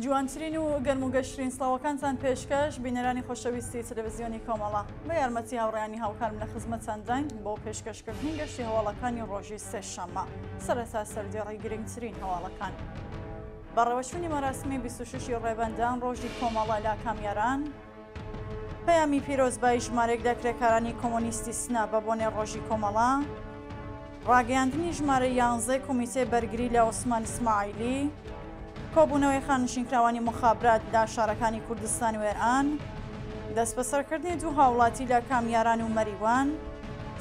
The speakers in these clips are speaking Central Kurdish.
جوانترین و گەرم و گەشترین سلااوەکانتان پێشکەش بینەرانی خۆشەویستی تەلەڤزیۆنی کۆمەڵە بە یارمەتی هاوڕیانی هاوکارم لە خزمەت چەندین بۆ پێشکەشکردنی گەشتی هەواڵەکانی ڕۆژی سێ شەمە سەرەتا سەردێڕی گرنگترین هەواڵەکان. بەڕەوەشونی مەراسمی 26 ڕێبەندان ڕۆژی کۆمەڵە لا کامیاران، پەیامی پیرۆزبایی ژمارێک دەکرێکارانی کۆمۆنیستی سنا بە بۆنێ ڕۆژی کۆمەڵە، ڕاگەاندنی ژمارە یانزە کمیسێ بەرگری لە عوسمان اسماعیلی، کۆبوونەوەی خانشینکراوانی مخابرات دا شارەکانی کوردستان وێران دەست بەسەرکردنی دوو هاوڵاتی لە کامیاران و مەریوان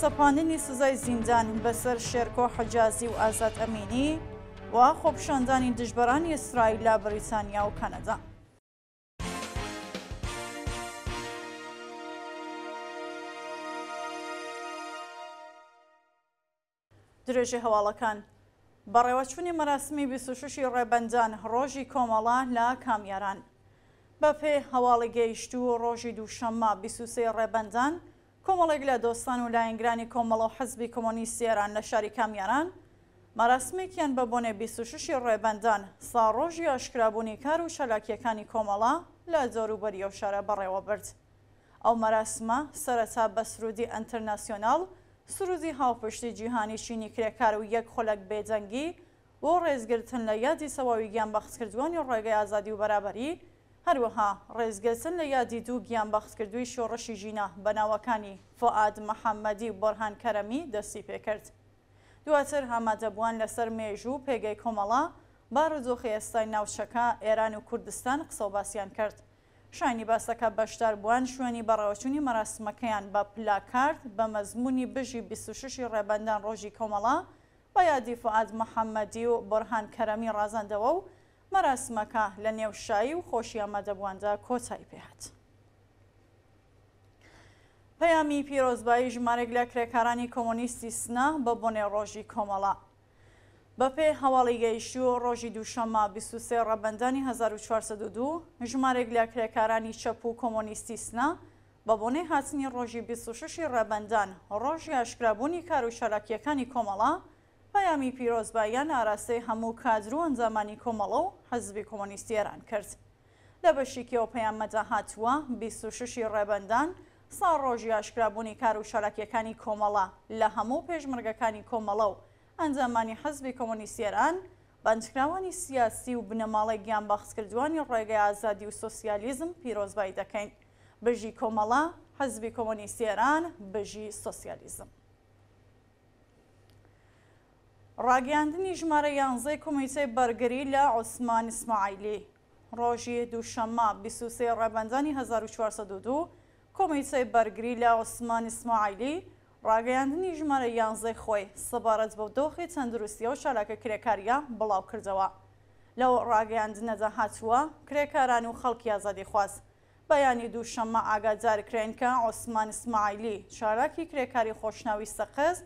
سەپاندنی سزای زیندان بەسەر شێرکۆ حەجازی و ئازاد ئەمینی و خۆپشاندانی دژبەرانی ئیسرائیل لە بریتانیا و کەنەدا. درێژی هەواڵەکان بەڕێوەچوونی مەراسمی 26 ڕێبەنجان ڕۆژی کۆمەڵان لە کامیاران. بە پێ هەواڵی گەیشت و ڕۆژی دووشەممە 23 ڕێبەنجان، کۆمەڵێک لە دۆستان و لایەنگرانی کۆمەڵە و حەزبی کۆمۆنیسیێران لە شاری کامیاران، مەراسمێکیان بە بۆنێ 26 ڕێبەندان ساڕۆژی ئاشکرابوونی کار و شەلاکیەکانی کۆمەڵا لە زۆروبەری و شارە بەڕێوە برد. ئەو مەراسمە سەرەتا بە سرودی ئەتەرناسیۆناال، سروزی هاوپشتی جیهانی شینی کرێکار و یەک خۆلک بێجەنگی بۆ ڕێزگرتن لە یادی سەواوی گیان بەخسکردوانی و ڕێگەی ئازادی و بەرابەری هەروەها ڕێزگەچن لە یادی دوو گیان بەخسکردووی شۆڕەشی ژینە بەناوەکانی فعاد محەممەدی و بۆرهان کەرەمی دەستی پێکرد. دواتر هامادەبووان لەسەر مێژوو پێگەی کۆمەڵە با ڕزۆخی ئێستای ناوچەکە ئێران و کوردستان قسەباسییان کرد. شانی باسەکە بەشدار بووان شوێنی بەڕەوەچوونی مەراسمەکەیان بە پلاکارد بە مەزمونی بژی 26 ڕێبندان ڕۆژی کۆمەڵا بە یادی فعاد محەممەدی و بڕهان کەرەمی ڕازاندەوە و مەراسمەکە لە نێوشایی و خۆشی ئەمەدەبواندا کۆتایی پێهات. پەیامی پیرۆزبایی ژمارێک لە کرێکارانی کۆمۆنیستی سنا بە بۆنێ ڕۆژی کۆمەڵە بەپێ هەواڵی گەیشتووە ڕۆژی دووشەمە 23 ڕەبندانی 1402 ژمارێک لە کرێکارانی چەپ و کۆمۆنیستی سنا بە بۆنەی هاتنی ڕۆژی 26 ڕەبندان ڕۆژی ئاشکرابوونی کار و شەراکیەکانی کۆمەڵە بەیامی پیرۆزباییان ئاراسی هەموو کادر و ئەنجامانی کۆمەڵە و حەزبی کۆمۆنیستیێران کرد. لە بەشیکەوە پەیامەدا هاتووە 26 ڕێبندان ساڵ ڕۆژی ئاشکرابوونی کار و شەراکیەکانی کۆمەڵە لە هەموو پێشمرگەکانی کۆمەڵە و ئەنجامانی حەزبی کۆمونیست ئێران بەنجکراوانی سیاسی و بنەماڵی گیان بەخسکردوانی ڕێگەی ئازادی و سۆسیالیزم پیرۆزبایی دەکەین بژی کۆمەڵا حەزبی کۆمونیست ئێران بژی سۆسیالیزم. ڕاگەاندنی ژمارە یانزەی کمیسەی بەرگری لە عوسمان اسماعیلی ڕۆژی دووشەمما بیسوسی ڕێبەنجانی 1402 کمیسەی بەرگری لە عوسمان اسماعیلی ڕاگەیاندنی ژمارە یانزەی خۆی سەبارەت بە دۆخی تەندروستی و شالاکە کرێکاریە بڵاو کردەوە لەو ڕاگەیاندنەدا هاتووە کرێکاران و خەڵکی ئازادی خواست بەیانی دوو شەممە ئاگادارکرێن کە عوسمان اسماعیلی چالاکی کرێکاری خۆشناوی سەقز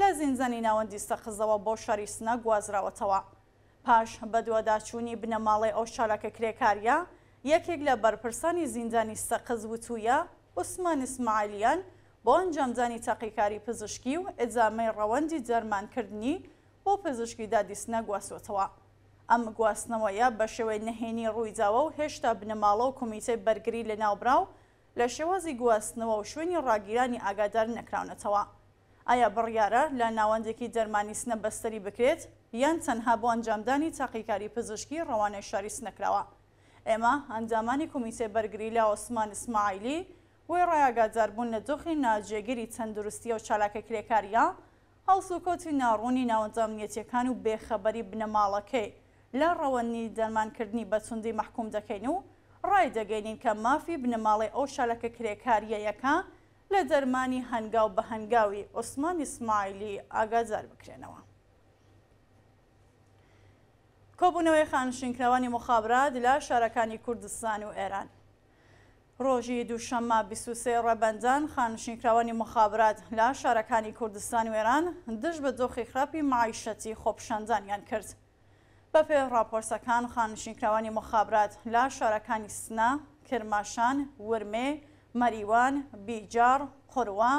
لە زیینزانی ناوەندی سەخزەوە بۆ شاری سنە گوازراوەتەوە پاش بە دووەداچوونی بنەماڵی ئەو شالاکە کرێکاریە یەکێک لە بەرپرسانی زیندانی سەقز وتوویە عوسمان اسماعیلیان و بۆ ئەنجامدانی تاقیکاری پزیشکی و ئەجامەی ڕەوەندی جەرمانکردنی بۆ پزیشکی دادیسنە گواستوتەوە. ئەم گواستنەوەیە بە شێوەی نهێنی ڕوویداوە و هێشتا بنەماڵە و کمیتەی بەرگری لە ناوبراو لە شێوازی گواستنەوە و شوێنی ڕاگیرانی ئاگادار نەکراونەتەوە. ئایا بڕیارە لە ناوەندێکی دەرمانیسنە بەستری بکرێت یان تەنها بۆ ئەنجامدانی تاقیکاری پزیشکی ڕەوانە شاریس نەکراوە. ئێمە ئەنجامانی کمیسێ بەرگری لە عوسمان اسماعیلی، وی ڕایگاداربوون لە دۆخی ناجێگیری تەندروستیە و چالاکە کرێکاریە هەڵسوکۆتی ناڕوونی ناوەندامنیەتەکان و بێخەبەری بنەماڵەکەی لە ڕەوەنی دەرمانکردنی بەچوندی محکوم دەکەین و ڕای دەگەینین کە مافی بنەماڵی ئەو شالەکە کرێکاریەکە لە دەرمانی هەنگاو بە هەنگاوی عوسمانی سمایلی ئاگادار بکرێنەوە. کۆبوونەوەی خانشینکراوانی مخابرات لە شارەکانی کوردستان و ئێران. ڕۆژی دووشەممە 23 ڕەبەندان خانشینکراوانی مخابرات لا شارەکانی کوردستان وێران دش بە دۆخی خراپی معیشەتی خۆپشەندانیان کرد. بەپێ راپۆرسەکان خانشینکراوانی مخابرات لا شارەکانی سنا، کرماشان، ورمێ، مەریوان، بیجار، قڕوا،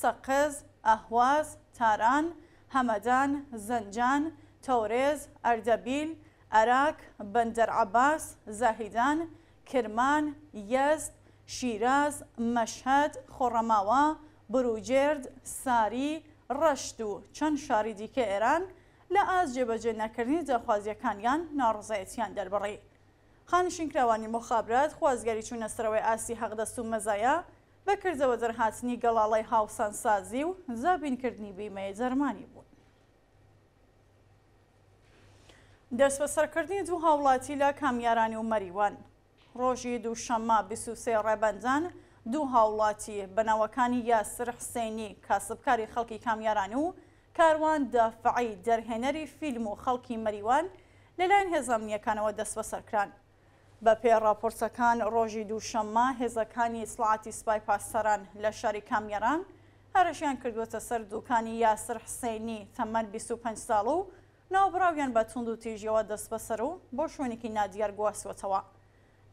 سەقز، ئەهواز، تاران، هەمەدان، زەنجان، تەورێز، ئەردەبیل، عراق، بەندەر عباس، زاهیدان، کرمان، یەزد، شیراز، مەشهد، خۆڕەماوە، بروجێرد، ساری، ڕەشت و چەند شاری دیکە ئێران لە ئاز جێبەجێ نەکردنی جەخوازیەکانیان ناڕزایەتیان دەربڕی. خانشینکراوانی مخابرات خوازگەری چوونەسەرەوەی ئاسی هەقدەست و مەزایە بەکردەوە دەرهاتنی گەڵاڵی هاوسانسازی و زابینکردنی بیمەیە جەرمانی بوون. دەست بەسەرکردنی دوو هاوڵاتی لە کامیارانی و مەریوان ڕۆژی دوو شەمما بیسوسێ ڕێبەنجان دوو هاوڵاتی بەناوەکانی یاسر حسێنی کاسبکاری خەڵکی کامیاران و کاروان دافعی دەرهێنەری فیلم و خەڵکی مەریوان لەلایەن هێزەمنیەکانەوە دەست بە سەرکران. بە پێ راپۆرسەکان ڕۆژی دووشەممە هێزەکانی ئسلااتی سوپای پاسەران لە شاری کامیێران هەرشیان کردوەتە سەر دوکانی یاسر حسێنی تەمەەن 25 ساڵ و ناوبراویان بە تونند و تیژیەوە دەست بەسەر و بۆ شوێنێکی نادیار گواستوەتەوە.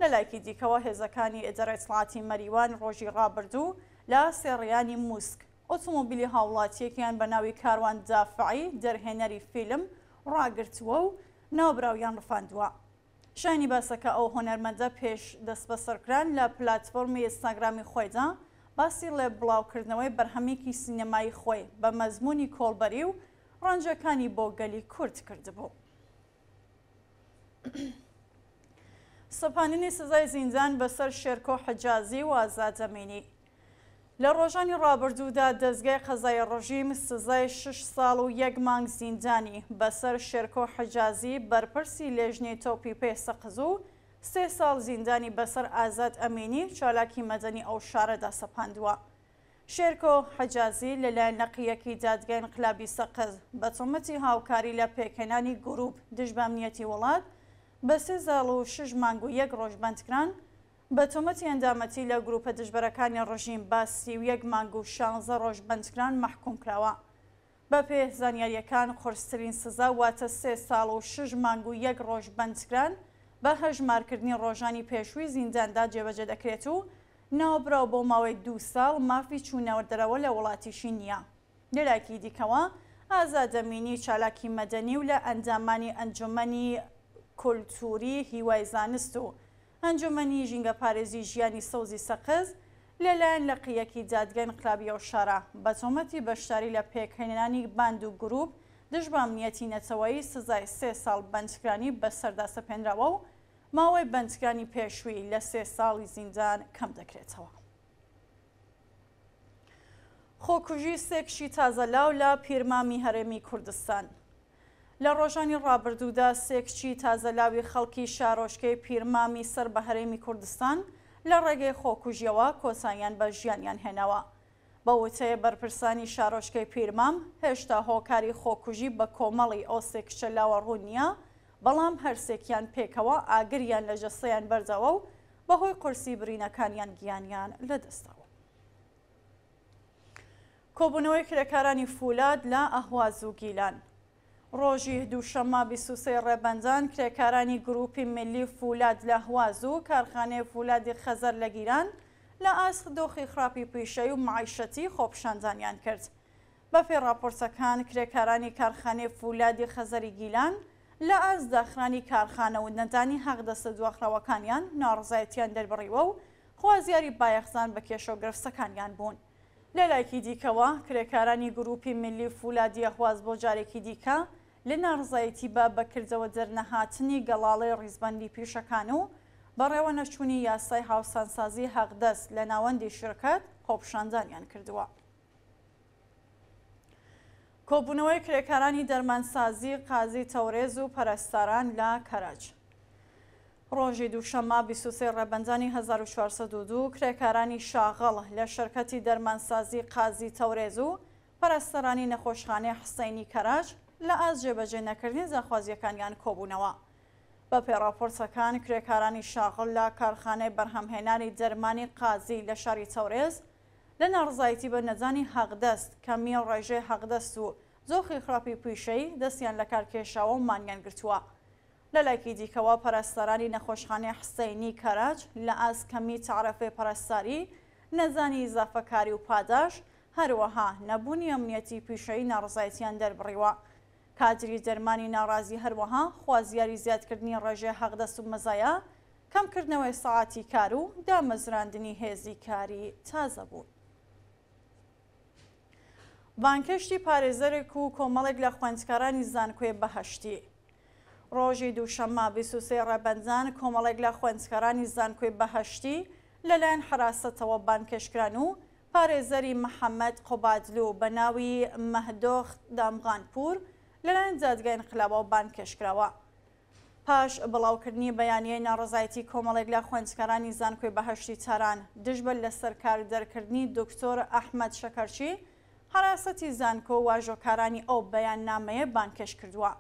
لە لایکی دیکەوە هێزەکانی ئێدەرە ئسلاتی مەریوان ڕۆژی ڕابردوو لە سێڕیانی موسک ئۆتۆمۆبیلی هاوڵاتیەکیان بە ناوی کاروان دافعی دەرهێنەری فیلم ڕاگرتووە و ناوبراویان ڕفاندووە. شانی باسەکە ئەو هۆنەرمەندە پێش دەست بە سەرکران لە پلتفۆرمی ئێستاگرامی خۆیدا باسی لێ بڵاوکردنەوەی بەرهەمێکی سینەمای خۆی بە مەزمونی کۆڵبەری و ڕەنجەکانی بۆ گەلی کورت کردبوو. سەپانینی سزای زیندان بەسەر شێرکۆ حەجازی و ئازادەمێنی لە ڕۆژانی ڕابردوودا دەستگای قەزای ڕژیم سزای شش ساڵ و یەک مانگ زیندانی بەسەر شێرکۆ حەجازی بەرپرسی لێژنەی تۆپی پێسەقز و سێ ساڵ زیندانی بەسەر ئازاد ئەمینی چالاکی مەدەنی ئەو شارەدا سەپاندووە. شێرکۆ حەجازی لەلایەن نەقیەکی دادگەن قلابی سەقز بە تۆمەتی هاوکاری لە پێکەنانی گروپ دژبامنیەتی وڵات، بە سێ زاڵ و شش مانگ و یەک ڕۆژ بندکران بە تۆمەتی ئەندامەتی لە گروپە دژبەرەکانی ڕژیم با سی و یەک مانگ و شانزە ڕۆژ بندکران محکوم کراوە. بە پێ زانیاریەکان قرسترین سزا واتە سێ ساڵ و شش مانگ و یەک ڕۆژ بندکران بە هەژمارکردنی ڕۆژانی پێشووی زینداندا جێبەجێ دەکرێت و ناوبراو بۆ ماوەی دو ساڵ مافی چوونەوەدرەوە لە وڵاتیشی نییە. لێلاکی دیکەوە ئازادەمینی چالاکی مەدەنی و لە ئەندامانی ئەنجومەنی کولتوری هیوای زانست و ئەنجومەنی ژینگە پارێزی ژیانی سەوزی سەقز لەلایەن لە قیەکی دادگەن قلابی و شارە بە تۆمەتی بەشداری لە پێکهێنانی باند و گروپ دژ بامنیەتی نەتەوەی سزای سێ ساڵ بەندکرانی بە سەرداسە پێنراوە و ماوەی بەندکانی پێشووی لە سێ ساڵی زیندان کەم دەکرێتەوە. خۆکوژی سێکشی تازەلاو لە پیرمامی هەرێمی کوردستان لە ڕۆژانی ڕابردوودا سێکچی تازەلاوی خەڵکی شارۆشکەی پیرمامی سەر بە هەرێمی کوردستان لە ڕێگەی خۆکوژیەوە کۆسانیان بە ژیانیان هێنەوە. بە وتەیە بەرپرسانی شارۆشکەی پیرمام هێشتا هۆکاری خۆکوژی بە کۆمەڵی ئۆسێکچە لاوە ڕوونیە، بەڵام هەرسێکیان پێکەوە ئاگریان لە جەسەیان بەرزەوە و بەهۆی قرسی برینەکانیان گیانیان لە دەستەوە. کۆبوونەوەی کرەکارانی فولاد لە ئەهواز و گیلان ڕۆژی دووشەمە بیسوسی ڕێبەنجان کرێکارانی گروپی ملی فولاد لە هواز و کارخانەیە فولادی خەزەر لە گیران لە ئاسخ دۆخی خراپی پیشەی و معیشەتی خۆپشانزانیان کرد. بەفێ راپۆرسەکان کرێکارانی کارخانەی فولادی خەزەری گیلان لە ئازداخرانی کارخانە و نەدانی هەقدەستە دواخراوەکانیان ناڕزایەتیان دەربڕیوە و خوازیاری بایەخزان بە کێشە گرفتسەکانیان بوون. لەلایکی دیکەوە کرێکارانی گروپی ملی فولادیە خواز بۆ جارێکی دیکە، لە ناڕزایەتی بە بەکردەوە دەرنەهاتنی گەڵاڵی ڕیزبندی پیشەکان و بەڕێوە نەچوونی یاسای هاوسانسازی هەقدەست لە ناوەندی شرکەت خۆپشاندانیان کردووە. کۆبوونەوەی کرێکارانی دەرمانسازی قازی تەورێز و پەرستاران لە کەرەج. ڕۆژی دووشەما 23 ڕێبەنجانی 1942 کرێکارانی شاغڵ لە شەرکەتی دەرمانسازی قازی تەورێز و پەرستەرانی نەخۆشخانەی حسینی کەراش لە ئاز جێبەجێ نەکردنی زەخوازیەکانیان کۆبوونەوە. بە پێراپۆرسەکان کرێکارانی شاغل لە کارخانەی بەرهەمهێنانی جەرمانی قازی لە شاری چاورێز لە ناڕزایەتی بە نەزانی حەقدەست کەمی ڕێژێ حەقدەست و زۆخی خراپی پویشەی دەستیان لە کارکێشاوە و مانگیان گرتووە. لە لایکی دیکەوە پەرستارانی نەخۆشخانەی حسەینی کەراج لە ئاس کەمی تعرەفی پەرستاری نەزانی ئزافەکاری و پاداش هەروەها نەبوونی ئەمنیەتی پیشەی ناڕزایەتیان دەربڕیوە کادری دەرمانی ناڕازی هەروەها خوازیاری زیادکردنی ڕێژێ حەقدەست و مەزایە کەمکردنەوەی ساعتی کار و دامەزراندنی هێزی کاری تازە بوون. بانکەشتی پارێزەرێک و کۆمەڵێک لە خوێندکارانی زانکوێ بەهشتی. ڕۆژی دووشەمما بیسوسێ ڕەبەنجان کۆمەڵێک لە خوێندکارانی زانکوێ بەهشتی لەلایەن حراستەوە بانکەشکران و پارێزەری محەممەد قوبادلو بە ناوی مەهدۆخ دامغانپور، لەلایەن جادگای انقلابە و بان کێشکراوە. پاش بڵاوکردنی بەیانیەی ناڕزایەتی کۆمەڵێک لە خوێندکارانی زانکۆی بەهشتی تاران دژبە لە سەرکار دەرکردنی دکتۆر ئەحمد شەکەرچی هەراسەتی زانکۆ و واژۆکارانی ئەو بەیان نامەیە بانکەش کردووە.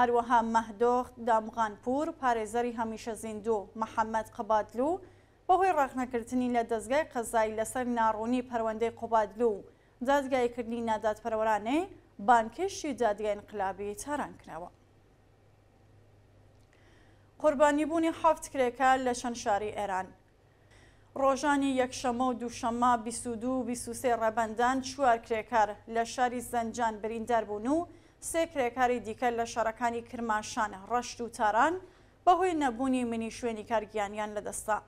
هەروەها مەهدۆخت دامغانپور پارێزەری هەمیشە زیندوو محەممەد قبادلو بەهۆی ڕاخنەکردنی لە دەستگای قەزای لەسەر ناڕوونی پەروەندەی قوبادلو و جازگایکردنی نادات پەرەوەرانەی بانکێشی دادگای انقلابی تارانکراوە. قوربانیبوونی حەفت کرێکە لە چەند شاری ئێران. ڕۆژانی یەکشەمە و دووشەمە 22 ڕەبەندان چوار کرێکار لە شاری زەنجان بریندار بوون و سێ کرێکاری دیکە لە شارەکانی کرماشانە ڕەشت و تاران بەهۆی نەبوونی منی شوێنی کارگیانیان لەدەستا.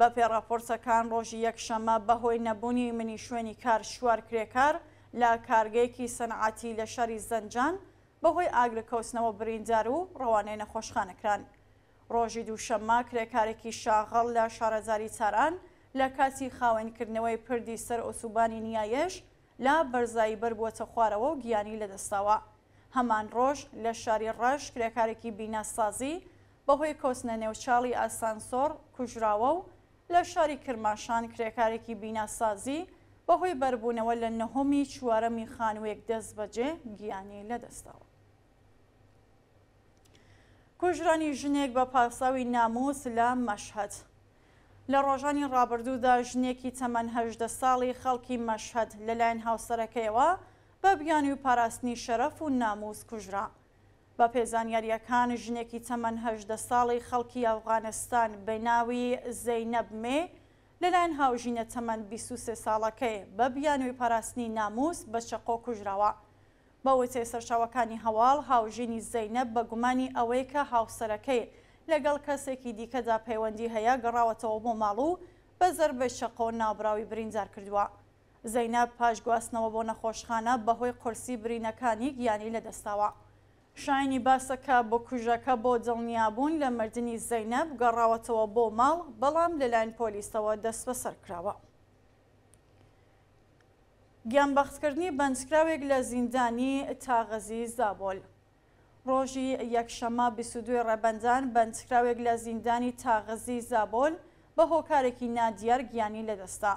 بە پێڕاپۆرتەکان ڕۆژی یەکشەمە بەهۆی نەبوونی منی شوێنی کار شوار کرێکار لە کارگەیەکی سەنعاتی لە شەری زەنجان بەهۆی ئاگرکەوتنەوە بریندار و ڕەوانەی نەخۆشخانەکران. ڕۆژی دووشەممە کرێکارێکی شاغەڵ لە شارەزاری چاران لە کاتی خاوێنکردنەوەی پردی سەر ئۆسوبانی نیایەش لا بەرزایی بربووەتە خوارەوە و گیانی لە دەستاوە. هەمان ڕۆژ لە شاری ڕەش کرێکارێکی بیناسازی بەهۆی کۆسنە نێوچاڵی ئاسانسۆر کوژراوە و لە شاری کرماشان کرێکارێکی بیناسازی، بەهۆی بەربوونەوە لە نەهۆمی چوارەمی خانوویەک دەست بەجێ گیانی لەدەستەوە. کوژرانی ژنێک بە پاساوی ناموس لە مەشهد. لە ڕۆژانی ڕابردوودا ژنێکی تەمەەنهدە ساڵی خەڵکی مەشهد لەلایەن هاوسەرەکەیەوە بە بیانی و پاراستنی شەرەف و ناموس کوژرا. بە پێزانیاریەکان ژنێکی تەمەەنهدە ساڵی خەڵکی ئەفغانستان بەناوی زەینەبمێ، لەلایەن هاوژینە چەمەند 23 ساڵەکەی بە بیانوی پاراستنی ناموس بە شەقۆ کوژراوە. بەوەی سێسەرشاوەکانی هەواڵ هاوژینی زەینە بە گومانی ئەوەی کە هاوسەرەکەی لەگەڵ کەسێکی دیکەدا پەیوەندی هەیە گەڕاوەتەوە بۆ ماڵ و بە زەر بە شەقۆ ناوبراوی برینجار کردووە. زەینە پاش گواستنەوە بۆ نەخۆشخانە بەهۆی قرسی برینەکانی گیانی لەدەستاوە. شاینی باسەکە بۆ کوژەکە بۆ دڵنیابوون لە مردنی زەینەب گەڕاوەتەوە بۆ ماڵ بەڵام لەلاەن پۆلیسەوە دەست بەسەر کراوە. گیانبەختکردنی بەنجکراوێک لە زیندانی تاغەزی زابۆل. ڕۆژی یەکشەمە بیسودوی ڕێبەندان بەنجکراوێک لە زیندانی تاغەزی زابۆل بە هۆکارێکی نادیار گیانی لەدەستا.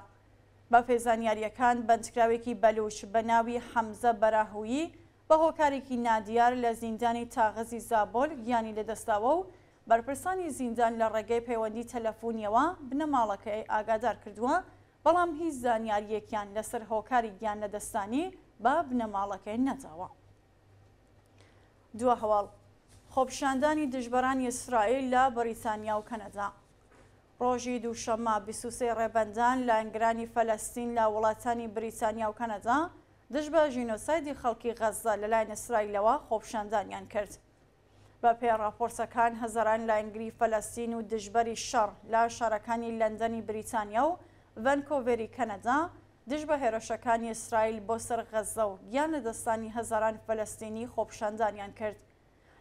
بە فێزانیاریەکان بەنجکراوێکی بەلوش بە ناوی حەمزە بەراهویی، بە هۆکارێکی نادیار لە زیندانی تاغەزی زابۆل گیانی لەدەستاوە و بەرپرسانی زیندان لە ڕێگەی پەیوەندی تەلەفۆنیەوە بنەماڵەکەی ئاگادار کردووە بەڵام هیچ زانیاریەکیان لەسەر هۆکاری گیان لەدەستانی بە بنەماڵەکەی نەتاوە. دووە هەواڵ خۆپشاندانی دژبەرانی ئیسرائیل لە بەریتانیا و کەنەدا. ڕۆژی دووشەمە بیسوسی ڕێبەندان لە ئەنگرانی فەلەستین لە وڵاتانی بریتانیا و کەنەدا، دژ بە ژینۆسایدی خەڵکی غەزدا لە لای نسرائیلەوە خۆپشاندانیان کرد. بە پێی راپۆرسەکان هەزاران لاینگری فەلەستین و دژبەری شەڕ لا شارەکانی لەندەنی بریتانیا و ڤەنکۆڤێری کەنەدا دژ بە هێرشەکانی ئیسرائیل بۆ سەر غەزە و گیان لە دەستانی هەزاران فەلەستینی خۆپشاندانیان کرد.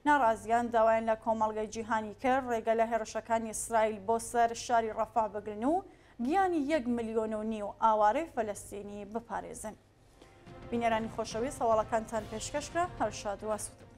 ناڕازیان داوایان لە کۆمەڵگەی جیهانی کرد ڕێگە لە هێرشەکانی ئیسرائیل بۆ سەر شاری ڕەفا بگرن و گیانی یەک ملیۆن و نی و ئاوارەی فەلەستینی بپارێزن. بینێرانی خۆشەوی سەواڵەکانتان پێشکەشکە هەرشاد واسوودن